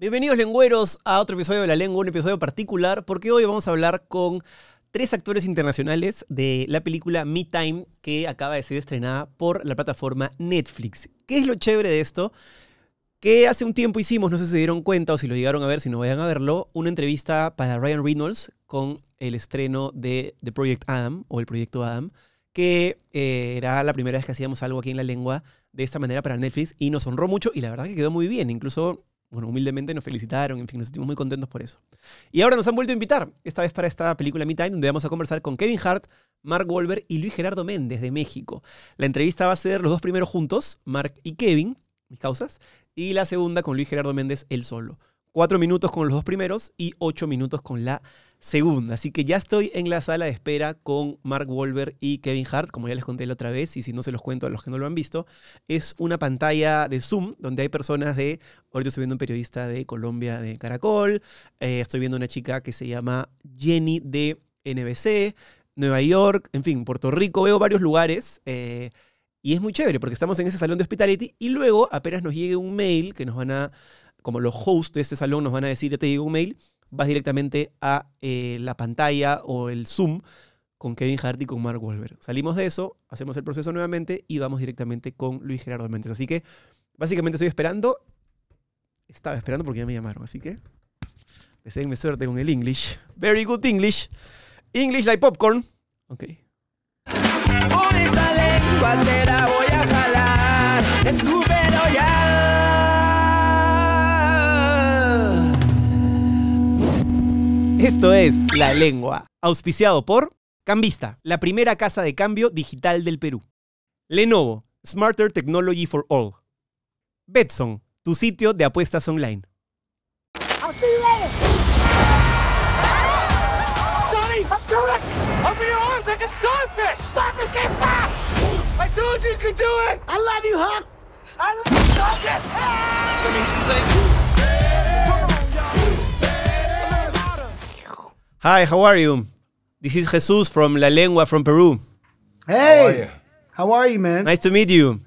Bienvenidos lengueros a otro episodio de La Lengua, un episodio particular, porque hoy vamos a hablar con tres actores internacionales de la película Me Time, que acaba de ser estrenada por la plataforma Netflix. ¿Qué es lo chévere de esto? que hace un tiempo hicimos, no sé si se dieron cuenta o si lo llegaron a ver, si no vayan a verlo, una entrevista para Ryan Reynolds con el estreno de The Project Adam o el Proyecto Adam, que eh, era la primera vez que hacíamos algo aquí en la lengua de esta manera para Netflix y nos honró mucho y la verdad que quedó muy bien. Incluso bueno, humildemente nos felicitaron, en fin, nos sentimos muy contentos por eso. Y ahora nos han vuelto a invitar, esta vez para esta película Me Time, donde vamos a conversar con Kevin Hart, Mark Wolver y Luis Gerardo Méndez de México. La entrevista va a ser los dos primeros juntos, Mark y Kevin, mis causas, y la segunda con Luis Gerardo Méndez él solo. Cuatro minutos con los dos primeros y ocho minutos con la segunda. Así que ya estoy en la sala de espera con Mark Wolver y Kevin Hart, como ya les conté la otra vez, y si no se los cuento a los que no lo han visto, es una pantalla de Zoom donde hay personas de, ahorita estoy viendo un periodista de Colombia de Caracol, eh, estoy viendo una chica que se llama Jenny de NBC, Nueva York, en fin, Puerto Rico, veo varios lugares. Eh, y es muy chévere porque estamos en ese salón de hospitality y luego apenas nos llegue un mail que nos van a, como los hosts de este salón nos van a decir, ya te llegó un mail, vas directamente a eh, la pantalla o el Zoom con Kevin Hart y con Mark Wahlberg. Salimos de eso, hacemos el proceso nuevamente y vamos directamente con Luis Gerardo Méndez. Así que básicamente estoy esperando. Estaba esperando porque ya me llamaron, así que deseenme suerte con el English. Very good English. English like popcorn. Ok. esa lengua la voy a jalar. ya. Esto es La Lengua, auspiciado por Cambista, la primera casa de cambio digital del Perú. Lenovo, Smarter Technology for All. Betson, tu sitio de apuestas online. I love you, I love you, Hi, how are you? This is Jesus from La Lengua from Peru. Hey, how are you, how are you man? Nice to meet you.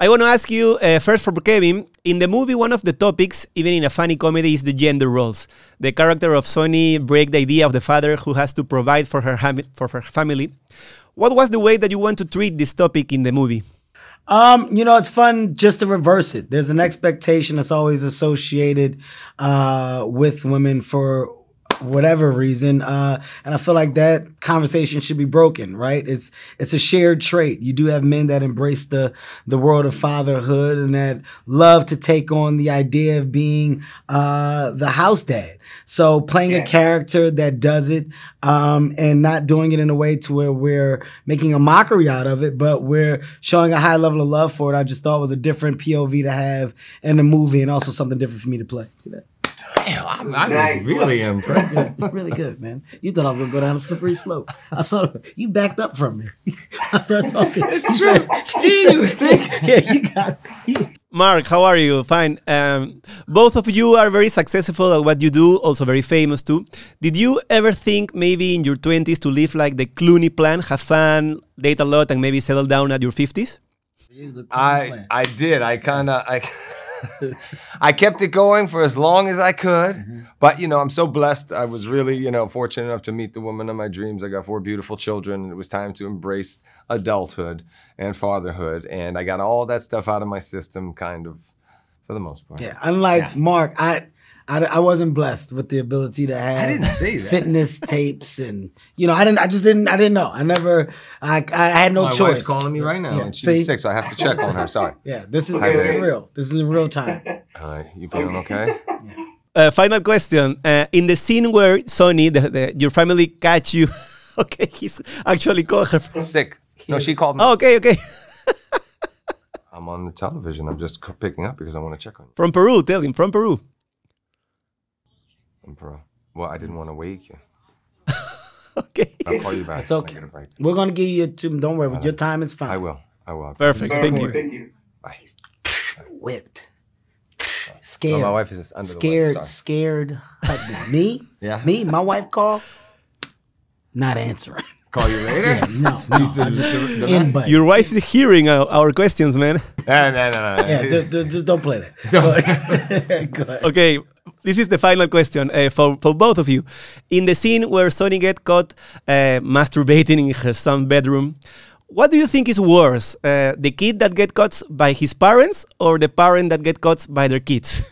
I want to ask you uh, first for Kevin. In the movie, one of the topics, even in a funny comedy, is the gender roles. The character of Sony break the idea of the father who has to provide for her for her family. What was the way that you want to treat this topic in the movie? Um, you know, it's fun just to reverse it. There's an expectation that's always associated uh, with women for whatever reason. Uh, and I feel like that conversation should be broken, right? It's it's a shared trait. You do have men that embrace the the world of fatherhood and that love to take on the idea of being uh, the house dad. So playing yeah. a character that does it um, and not doing it in a way to where we're making a mockery out of it, but we're showing a high level of love for it. I just thought was a different POV to have in the movie and also something different for me to play. See that? Damn, I'm, I nice. was really impressed. Really good, really good, man. You thought I was gonna go down a slippery slope. I saw you backed up from me. I started talking. It's you true. Said, you think? yeah, you got. You. Mark, how are you? Fine. Um, both of you are very successful at what you do, also very famous too. Did you ever think maybe in your 20s to live like the Clooney plan, have fun, date a lot, and maybe settle down at your 50s? I, I did. I kind of. I, I kept it going for as long as I could. Mm -hmm. But, you know, I'm so blessed. I was really, you know, fortunate enough to meet the woman of my dreams. I got four beautiful children. And it was time to embrace adulthood and fatherhood. And I got all that stuff out of my system, kind of, for the most part. Yeah, unlike yeah. Mark, I I, I wasn't blessed with the ability to have I didn't say that. fitness tapes and you know I didn't I just didn't I didn't know I never I I had no My choice. Wife's calling me right now yeah, she's see? sick, so I have to check on her. Sorry. Yeah, this is Hi, this babe. is real. This is real time. Hi, uh, you feeling okay? yeah. uh, final question: uh, In the scene where Sony, the, the, your family catch you, okay, he's actually called her sick. No, she called me. Oh, okay, okay. I'm on the television. I'm just picking up because I want to check on you. From Peru, tell him from Peru. Bro. Well, I didn't mm. want to wake you. okay. I'll call you back. It's okay. We're going to give you two. Don't worry. Your time is fine. I will. I will. Perfect. Thank, you. Thank you. Bye. He's whipped. Scared. No, my wife is under scared, scared husband. me? Yeah. Me? My wife called? Not answering call you later. Yeah, no, no the, just, the, the in, Your wife is hearing our, our questions, man. No, no, no. no. yeah, just don't play that. Don't. okay, this is the final question uh, for, for both of you. In the scene where Sonny get caught uh, masturbating in her son's bedroom, what do you think is worse, uh, the kid that get caught by his parents or the parent that get caught by their kids?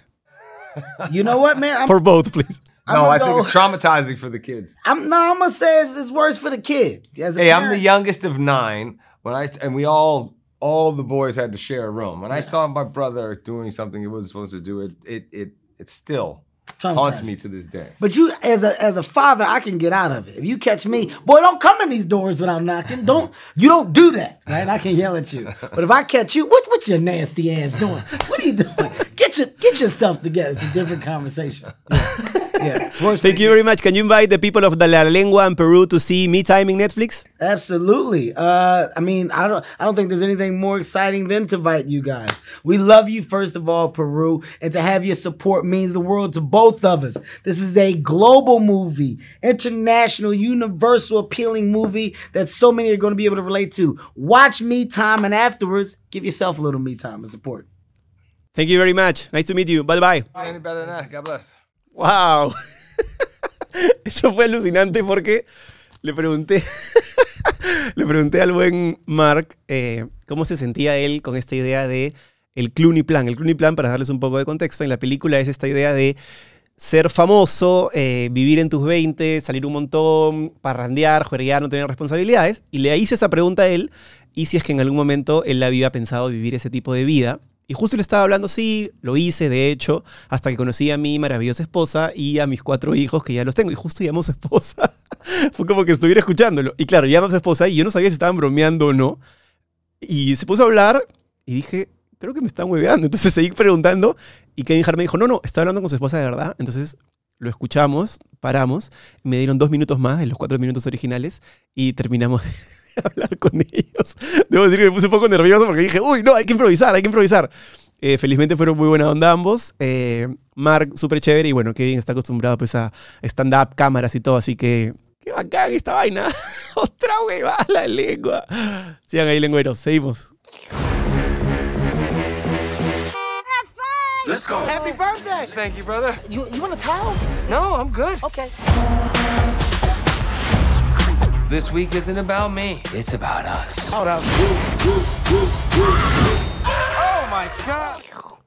you know what, man? I'm, for both, please no, I go, think it's traumatizing for the kids. I'm no, I'm gonna say it's, it's worse for the kid. hey, I'm the youngest of nine. When I and we all all the boys had to share a room. When yeah. I saw my brother doing something he wasn't supposed to do, it it it it still haunts me to this day. But you, as a as a father, I can get out of it. If you catch me, boy, don't come in these doors when I'm knocking. Don't you don't do that, right? I can yell at you. But if I catch you, what what your nasty ass doing? What are you doing? Get your get yourself together. It's a different conversation. Yeah. yeah. Thank you very much. Can you invite the people of the La Lengua and Peru to see me timing Netflix? Absolutely. Uh, I mean, I don't, I don't think there's anything more exciting than to invite you guys. We love you, first of all, Peru, and to have your support means the world to both of us. This is a global movie, international, universal, appealing movie that so many are going to be able to relate to. Watch me time, and afterwards, give yourself a little me time and support. Thank you very much. Nice to meet you. Bye bye. Any better than that. God bless. ¡Wow! Eso fue alucinante porque le pregunté, le pregunté al buen Mark eh, cómo se sentía él con esta idea de el Clooney Plan. El Clooney Plan, para darles un poco de contexto, en la película es esta idea de ser famoso, eh, vivir en tus 20, salir un montón, parrandear, jueguear, no tener responsabilidades. Y le hice esa pregunta a él y si es que en algún momento él había pensado vivir ese tipo de vida. Y justo le estaba hablando, sí, lo hice, de hecho, hasta que conocí a mi maravillosa esposa y a mis cuatro hijos que ya los tengo. Y justo llamó su esposa. Fue como que estuviera escuchándolo. Y claro, llamó a su esposa y yo no sabía si estaban bromeando o no. Y se puso a hablar y dije, creo que me están hueveando. Entonces seguí preguntando y Kevin Hart me dijo, no, no, está hablando con su esposa de verdad. Entonces lo escuchamos, paramos, me dieron dos minutos más en los cuatro minutos originales y terminamos. hablar con ellos. Debo decir que me puse un poco nervioso porque dije, uy, no, hay que improvisar, hay que improvisar. Eh, felizmente fueron muy buena onda ambos. Eh, Mark, súper chévere. Y bueno, Kevin está acostumbrado pues a stand-up, cámaras y todo. Así que, qué bacán esta vaina. Otra hueva la lengua. Sigan ahí, lengueros, Seguimos. Let's go. Happy birthday. Thank you, brother. You, you want a No, I'm good. Okay this week isn't about me, it's about us. Oh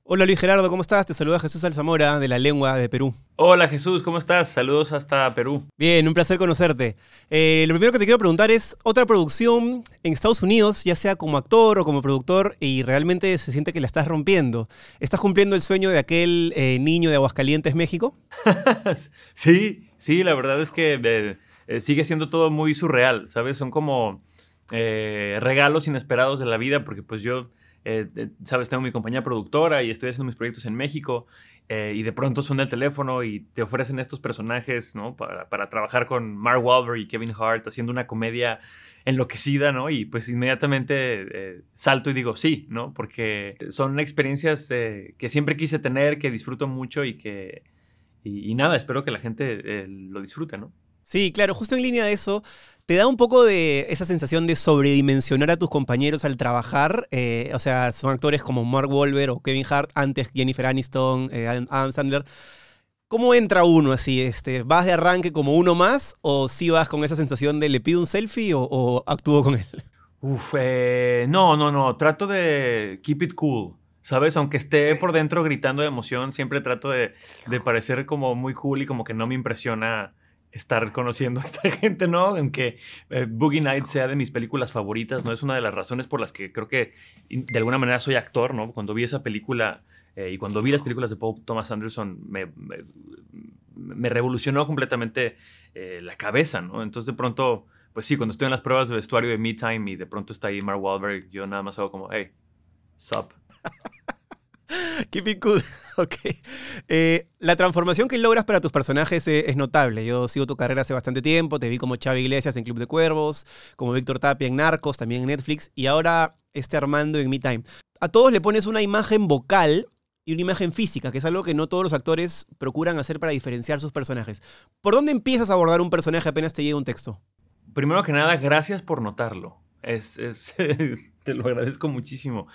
Hola Luis Gerardo, ¿cómo estás? Te saluda Jesús Alzamora de La Lengua de Perú. Hola Jesús, ¿cómo estás? Saludos hasta Perú. Bien, un placer conocerte. Eh, lo primero que te quiero preguntar es, ¿otra producción en Estados Unidos, ya sea como actor o como productor, y realmente se siente que la estás rompiendo? ¿Estás cumpliendo el sueño de aquel eh, niño de Aguascalientes, México? sí, sí, la verdad es que... Eh, eh, sigue siendo todo muy surreal, ¿sabes? Son como eh, regalos inesperados de la vida, porque pues yo, eh, ¿sabes? Tengo mi compañía productora y estoy haciendo mis proyectos en México y de pronto suena el teléfono y te ofrecen estos personajes, ¿no? Para, trabajar con Mark Wahlberg y Kevin Hart haciendo una comedia enloquecida, ¿no? Y pues inmediatamente salto y digo sí, ¿no? Porque son experiencias que siempre quise tener, que disfruto mucho y que... Y, nada, espero que la gente lo disfrute, ¿no? Sí, claro, justo en línea de eso, te da un poco de esa sensación de sobredimensionar a tus compañeros al trabajar. Eh, o sea, son actores como Mark Wahlberg o Kevin Hart, antes Jennifer Aniston, eh, Adam Sandler. ¿Cómo entra uno así? Este, ¿Vas de arranque como uno más o si sí vas con esa sensación de le pido un selfie o, actúo con él? Uf, eh, no, no, no. Trato de keep it cool. ¿Sabes? Aunque esté por dentro gritando de emoción, siempre trato de, de parecer como muy cool y como que no me impresiona estar conociendo a esta gente, ¿no? En que eh, Boogie Night sea de mis películas favoritas, ¿no? Es una de las razones por las que creo que de alguna manera soy actor, ¿no? Cuando vi esa película eh, y cuando vi las películas de Paul Thomas Anderson, me, revolucionó completamente eh, la cabeza, ¿no? Entonces, de pronto, pues sí, cuando estoy en las pruebas de vestuario de Me Time y de pronto está ahí Mark Wahlberg, yo nada más hago como, hey, sup. Keep Ok. Eh, la transformación que logras para tus personajes es, notable. Yo sigo tu carrera hace bastante tiempo. Te vi como Chavi Iglesias en Club de Cuervos, como Víctor Tapia en Narcos, también en Netflix, y ahora este Armando en Me Time. A todos le pones una imagen vocal y una imagen física, que es algo que no todos los actores procuran hacer para diferenciar sus personajes. ¿Por dónde empiezas a abordar un personaje apenas te llega un texto? Primero que nada, gracias por notarlo. te lo agradezco muchísimo.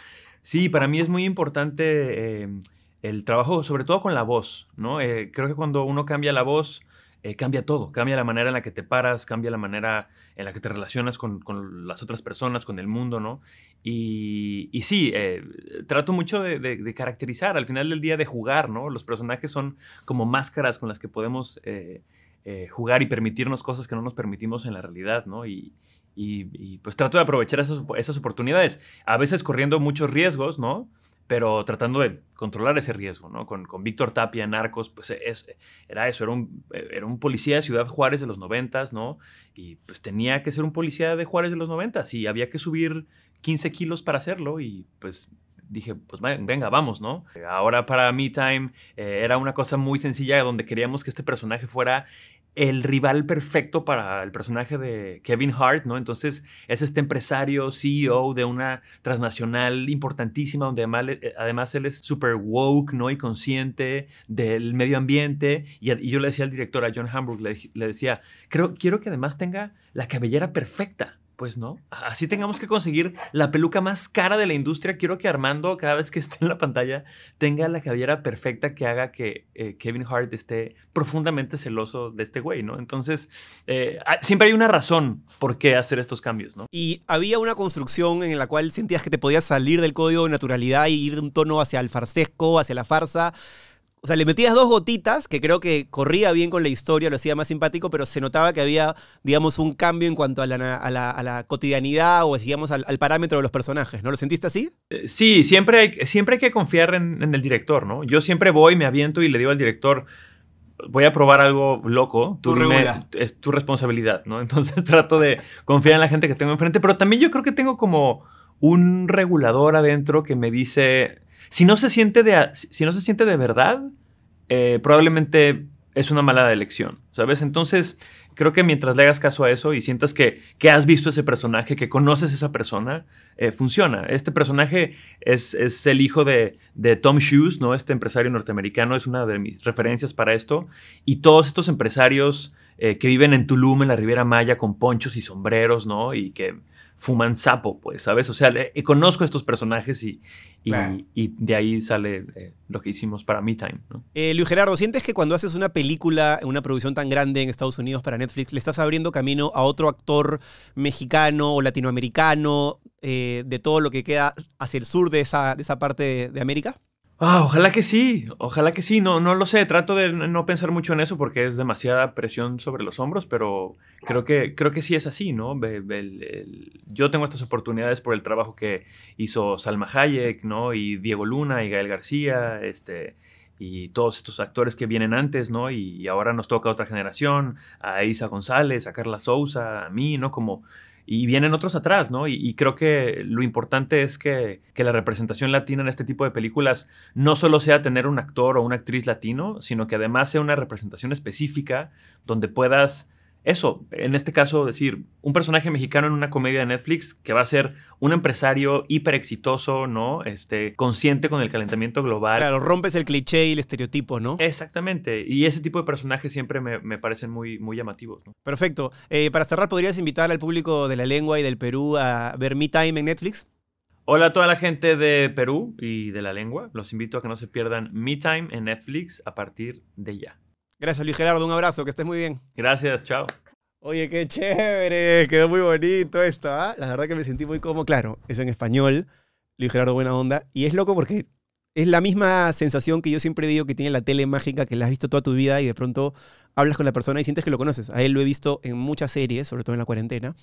Sí, para mí es muy importante em, el trabajo, sobre todo con la voz, ¿no? Eh, creo que cuando uno cambia la voz, eh, cambia todo, cambia la manera en la que te paras, cambia la manera en la que te relacionas con, las otras personas, con el mundo, ¿no? Y, sí, eh, trato mucho de, caracterizar, al final del día de jugar, ¿no? Los personajes son como máscaras con las que podemos jugar y permitirnos cosas que no nos permitimos en la realidad, ¿no? y, pues trato de aprovechar esas, oportunidades, a veces corriendo muchos riesgos, ¿no? Pero tratando de controlar ese riesgo, ¿no? Con, con Víctor Tapia, Narcos, pues es, era eso, era un, era un policía de Ciudad Juárez de los noventas, ¿no? Y pues tenía que ser un policía de Juárez de los noventas y había que subir 15 kilos para hacerlo y pues dije, pues venga, vamos, ¿no? Ahora para Me Time eh, era una cosa muy sencilla donde queríamos que este personaje fuera el rival perfecto para el personaje de Kevin Hart, ¿no? Entonces es este empresario, CEO de una transnacional importantísima, donde eh, además, él es súper woke, ¿no? Y consciente del medio ambiente. Y, yo le decía al director, a John Hamburg, le, le decía, creo, quiero que además tenga la cabellera perfecta. Pues no. Así tengamos que conseguir la peluca más cara de la industria. Quiero que Armando, cada vez que esté en la pantalla, tenga la cabellera perfecta que haga que eh, Kevin Hart esté profundamente celoso de este güey, ¿no? Entonces, eh, ah, siempre hay una razón por qué hacer estos cambios, ¿no? Y había una construcción en la cual sentías que te podías salir del código de naturalidad y ir de un tono hacia el farsesco, hacia la farsa. O sea, le metías dos gotitas, que creo que corría bien con la historia, lo hacía más simpático, pero se notaba que había, digamos, un cambio en cuanto a la, cotidianidad o, digamos, al, parámetro de los personajes, ¿no? ¿Lo sentiste así? Eh, sí, siempre hay, siempre hay que confiar en, el director, ¿no? Yo siempre voy, me aviento y le digo al director, voy a probar algo loco, Tu es tu responsabilidad, ¿no? Entonces trato de confiar en la gente que tengo enfrente, pero también yo creo que tengo como un regulador adentro que me dice si no se siente de, si no se siente de verdad, eh, probablemente es una mala elección, ¿sabes? Entonces, creo que mientras le hagas caso a eso y sientas que, has visto ese personaje, que conoces esa persona, eh, funciona. Este personaje es, el hijo de, Tom Shoes, ¿no? Este empresario norteamericano es una de mis referencias para esto. Y todos estos empresarios eh, que viven en Tulum, en la Riviera Maya, con ponchos y sombreros, ¿no? Y que fuman sapo, pues, ¿sabes? O sea, eh, conozco estos personajes y, y, de ahí sale eh, lo que hicimos para Me Time. Eh, Luis Gerardo, ¿sientes que cuando haces una película, una producción tan grande en Estados Unidos para Netflix, le estás abriendo camino a otro actor mexicano o latinoamericano de todo lo que queda hacia el sur de esa, parte de América? Ah, ojalá que sí, ojalá que sí, no, no lo sé, trato de no pensar mucho en eso porque es demasiada presión sobre los hombros, pero creo que, creo que sí es así, ¿no? yo tengo estas oportunidades por el trabajo que hizo Salma Hayek, ¿no? Y Diego Luna y Gael García, este, y todos estos actores que vienen antes, ¿no? Y, ahora nos toca otra generación, a Isa González, a Carla Souza, a mí, ¿no? Como y vienen otros atrás, ¿no? Y, creo que lo importante es que, que, la representación latina en este tipo de películas no solo sea tener un actor o una actriz latino, sino que además sea una representación específica donde puedas eso, en este caso, decir, un personaje mexicano en una comedia de Netflix que va a ser un empresario hiper exitoso, ¿no? Este, consciente con el calentamiento global. Claro, rompes el cliché y el estereotipo, ¿no? Exactamente. Y ese tipo de personajes siempre me, parecen muy, muy llamativos, ¿no? Perfecto. Eh, para cerrar, ¿podrías invitar al público de la lengua y del Perú a ver Me Time en Netflix? Hola a toda la gente de Perú y de la lengua. Los invito a que no se pierdan Me Time en Netflix a partir de ya. Gracias, Luis Gerardo. Un abrazo, que estés muy bien. Gracias, chao. Oye, qué chévere, quedó muy bonito esto, ¿ah? La verdad que me sentí muy como, Claro, es en español, Luis Gerardo Buena Onda. Y es loco porque es la misma sensación que yo siempre digo que tiene la tele mágica, que la has visto toda tu vida y de pronto hablas con la persona y sientes que lo conoces. A él lo he visto en muchas series, sobre todo en la cuarentena,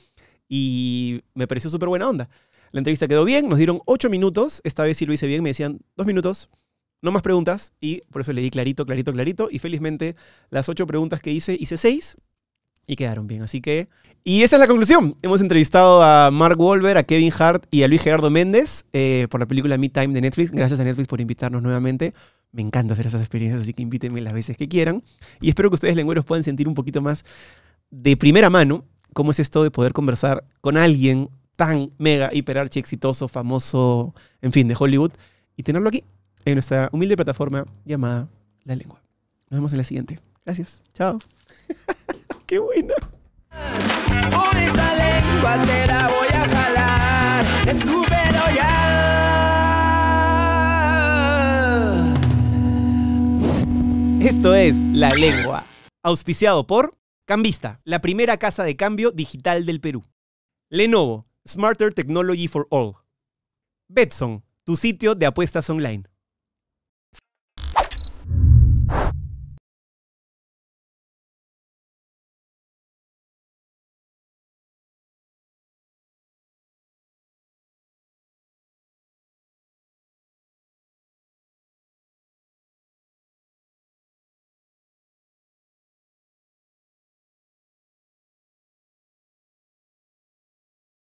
y me pareció súper buena onda. La entrevista quedó bien, nos dieron ocho minutos, esta vez sí lo hice bien, me decían dos minutos, no más preguntas y por eso le di clarito, clarito, clarito. Y felizmente las ocho preguntas que hice, hice seis y quedaron bien. Así que. Y esa es la conclusión. Hemos entrevistado a Mark Wolver, a Kevin Hart y a Luis Gerardo Méndez eh, por la película Me Time de Netflix. Gracias a Netflix por invitarnos nuevamente. Me encanta hacer esas experiencias, así que invítenme las veces que quieran. Y espero que ustedes, lengueros puedan sentir un poquito más de primera mano cómo es esto de poder conversar con alguien tan mega, hiper archi exitoso, famoso, en fin, de Hollywood y tenerlo aquí en nuestra humilde plataforma llamada La Lengua. Nos vemos en la siguiente. Gracias. Chao. ¡Qué bueno! ya. Esto es La Lengua. Auspiciado por Cambista, la primera casa de cambio digital del Perú. Lenovo, Smarter Technology for All. Betson, tu sitio de apuestas online.